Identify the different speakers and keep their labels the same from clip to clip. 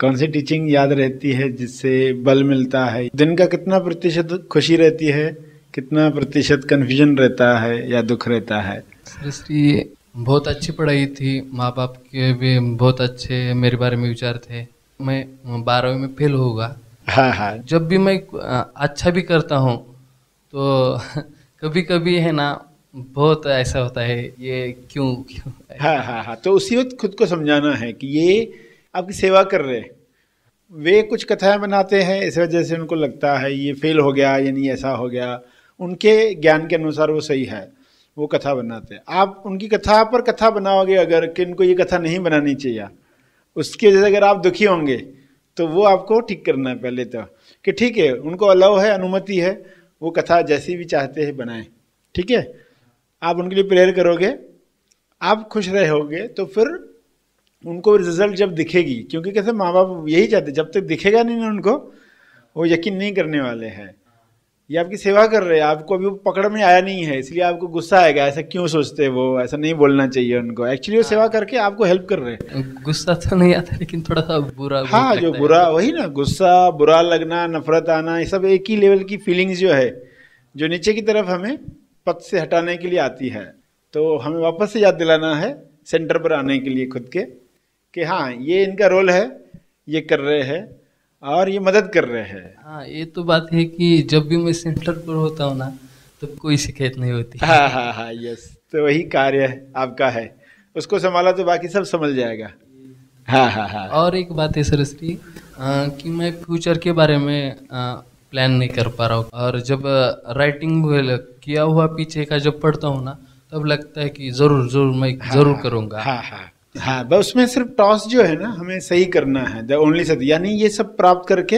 Speaker 1: कौन सी टीचिंग याद रहती है जिससे बल मिलता है दिन का कितना प्रतिशत खुशी रहती है कितना प्रतिशत कन्फ्यूजन रहता है या दुख रहता है
Speaker 2: सृष्टि बहुत अच्छी पढ़ाई थी माँ बाप के भी बहुत अच्छे मेरे बारे में विचार थे मैं बारहवीं में फेल होगा हाँ हाँ जब भी मैं अच्छा भी करता
Speaker 1: हूँ तो कभी कभी है ना बहुत ऐसा होता है ये क्यों क्यों हाँ हाँ हाँ तो उसी वक्त खुद को समझाना है कि ये आपकी सेवा कर रहे हैं वे कुछ कथाएं बनाते हैं इस वजह से उनको लगता है ये फेल हो गया यानी ऐसा हो गया उनके ज्ञान के अनुसार वो सही है वो कथा बनाते हैं आप उनकी कथा पर कथा बनाओगे अगर कि इनको ये कथा नहीं बनानी चाहिए उसकी वजह से अगर आप दुखी होंगे तो वो आपको ठीक करना है पहले तो कि ठीक है उनको अलाव है अनुमति है वो कथा जैसी भी चाहते हैं बनाएं ठीक है आप उनके लिए प्रेयर करोगे आप खुश रहोगे तो फिर उनको रिजल्ट जब दिखेगी क्योंकि कैसे माँ बाप यही चाहते जब तक दिखेगा नहीं ना उनको वो यकीन नहीं करने वाले हैं ये आपकी सेवा कर रहे हैं आपको अभी वो पकड़ में आया नहीं है इसलिए आपको गुस्सा आएगा ऐसा क्यों सोचते वो ऐसा नहीं बोलना चाहिए उनको एक्चुअली वो सेवा हाँ। करके आपको हेल्प कर रहे
Speaker 2: हैं गुस्सा तो नहीं आता लेकिन थोड़ा सा बुरा हाँ जो बुरा वही
Speaker 1: ना गुस्सा बुरा लगना नफरत आना ये सब एक ही लेवल की फीलिंग्स जो है जो नीचे की तरफ हमें पद से हटाने के लिए आती है तो हमें वापस से याद दिलाना है सेंटर पर आने के लिए खुद के कि हाँ ये इनका रोल है ये कर रहे हैं और ये मदद कर रहे हैं हाँ ये तो बात है कि जब भी मैं
Speaker 2: सेंटर पर होता हूँ ना तो कोई शिकायत नहीं होती हाँ
Speaker 1: हाँ हाँ यस तो वही कार्य आपका है उसको संभाला तो बाकी सब समझ जाएगा
Speaker 2: हाँ हाँ हाँ और एक बात है सरस्वती कि मैं फ्यूचर के बारे में आ, प्लान नहीं कर पा रहा हूँ और जब राइटिंग किया हुआ पीछे का जब पढ़ता हूँ ना तब लगता है कि ज़रूर ज़रूर मैं हाँ, ज़रूर हाँ, करूँगा हाँ हाँ
Speaker 1: हाँ बस उसमें सिर्फ टॉस जो है ना हमें सही करना है द ओनली सत्य यानी ये सब प्राप्त करके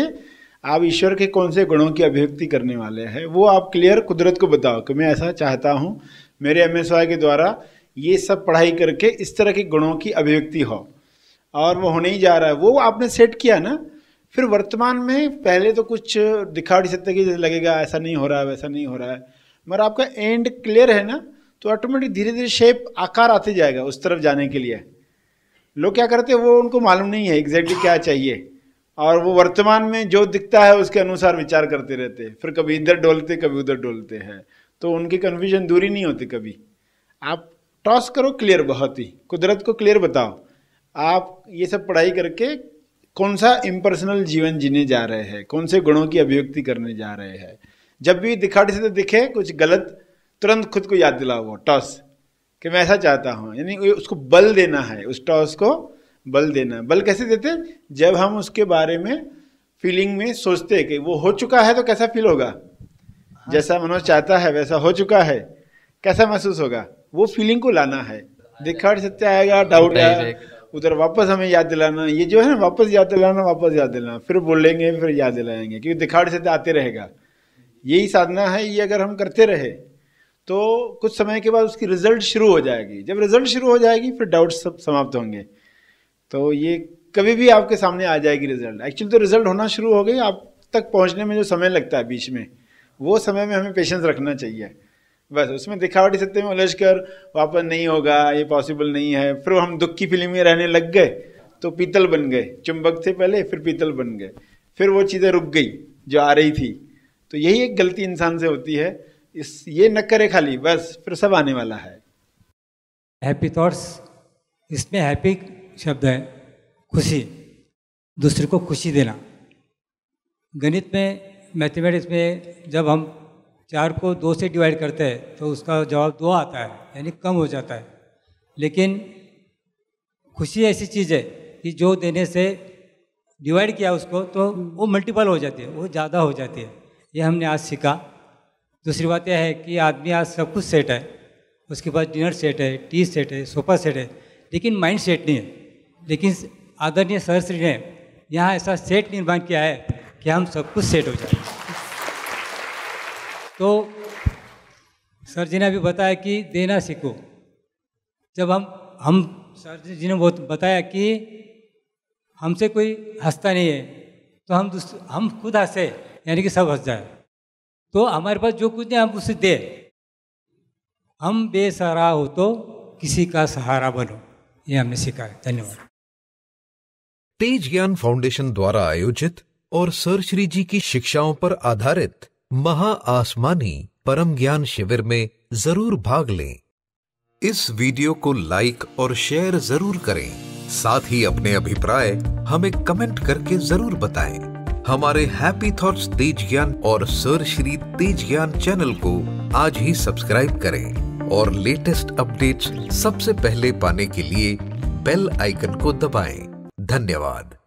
Speaker 1: आप ईश्वर के कौन से गुणों की अभिव्यक्ति करने वाले हैं वो आप क्लियर कुदरत को बताओ कि मैं ऐसा चाहता हूँ मेरे एम के द्वारा ये सब पढ़ाई करके इस तरह के गुणों की अभिव्यक्ति हो और वो होने ही जा रहा है वो आपने सेट किया ना फिर वर्तमान में पहले तो कुछ दिखा नहीं सकते कि जैसे लगेगा ऐसा नहीं हो रहा है वैसा नहीं हो रहा है मगर आपका एंड क्लियर है ना तो ऑटोमेटिक धीरे धीरे शेप आकार आते जाएगा उस तरफ जाने के लिए लोग क्या करते हैं वो उनको मालूम नहीं है एग्जैक्टली क्या चाहिए और वो वर्तमान में जो दिखता है उसके अनुसार विचार करते रहते हैं फिर कभी इधर डोलते कभी उधर डोलते हैं तो उनकी कन्फ्यूजन दूरी नहीं होती कभी आप टॉस करो क्लियर बहुत ही कुदरत को क्लियर बताओ आप ये सब पढ़ाई करके कौन सा इम्पर्सनल जीवन जीने जा रहे हैं कौन से गुणों की अभिव्यक्ति करने जा रहे हैं जब भी दिखाटे से तो दिखे कुछ गलत तुरंत खुद को याद दिलाओ वो टॉस कि मैं ऐसा चाहता हूँ यानी उसको बल देना है उस टॉस को बल देना बल कैसे देते जब हम उसके बारे में फीलिंग में सोचते कि वो हो चुका है तो कैसा फील होगा हाँ। जैसा मनोज चाहता है वैसा हो चुका है कैसा महसूस होगा वो फीलिंग को लाना है दिखाड़ सत्य आएगा डाउट आएगा उधर वापस हमें याद दिलाना ये जो है ना वापस याद दिलाना वापस याद दिलाना फिर बोलेंगे फिर याद दिलाएंगे क्योंकि दिखाड़ से आते रहेगा यही साधना है ये अगर हम करते रहे तो कुछ समय के बाद उसकी रिजल्ट शुरू हो जाएगी जब रिजल्ट शुरू हो जाएगी फिर डाउट सब समाप्त होंगे तो ये कभी भी आपके सामने आ जाएगी रिजल्ट एक्चुअली तो रिजल्ट होना शुरू हो गई आप तक पहुंचने में जो समय लगता है बीच में वो समय में हमें पेशेंस रखना चाहिए बस उसमें दिखावटी सत्य में उलझ कर वापस नहीं होगा ये पॉसिबल नहीं है फिर हम दुख की फिल्म में रहने लग गए तो पीतल बन गए चुंबक थे पहले फिर पीतल बन गए फिर वो चीज़ें रुक गई जो आ रही थी तो यही एक गलती इंसान से होती है इस ये न करे खाली बस फिर सब आने वाला है
Speaker 3: हैप्पी थॉट्स इसमें हैप्पी शब्द है खुशी दूसरे को खुशी देना गणित में मैथमेटिक्स में जब हम चार को दो से डिवाइड करते हैं तो उसका जवाब दो आता है यानी कम हो जाता है लेकिन खुशी ऐसी चीज़ है कि जो देने से डिवाइड किया उसको तो वो मल्टीपल हो जाती है वो ज़्यादा हो जाती है ये हमने आज सीखा दूसरी बात यह है कि आदमी आज सब कुछ सेट है उसके पास डिनर सेट है टी सेट है सोफा सेट है लेकिन माइंड सेट नहीं है लेकिन आदरणीय सर श्री ने यहाँ ऐसा सेट निर्माण किया है कि हम सब कुछ सेट हो जाए तो सर जी ने अभी बताया कि देना सीखो जब हम हम सर जी ने बहुत बताया कि हमसे कोई हंसता नहीं है तो हम हम खुद हंसे यानी कि सब हंस जाए तो हमारे पास जो कुछ नहीं हम उसे दे हम बेसहारा हो तो किसी का सहारा बनो ये हमने सिखाया धन्यवाद तेज ज्ञान
Speaker 2: फाउंडेशन द्वारा आयोजित और सर श्री जी की शिक्षाओं पर आधारित महा आसमानी परम ज्ञान शिविर में जरूर भाग लें इस वीडियो को लाइक और शेयर जरूर करें साथ ही अपने अभिप्राय हमें कमेंट करके जरूर बताएं। हमारे हैप्पी थॉट्स तेज ज्ञान और सर श्री तेज ज्ञान चैनल को आज ही सब्सक्राइब करें और लेटेस्ट अपडेट्स
Speaker 3: सबसे पहले पाने के लिए बेल आइकन को दबाएं। धन्यवाद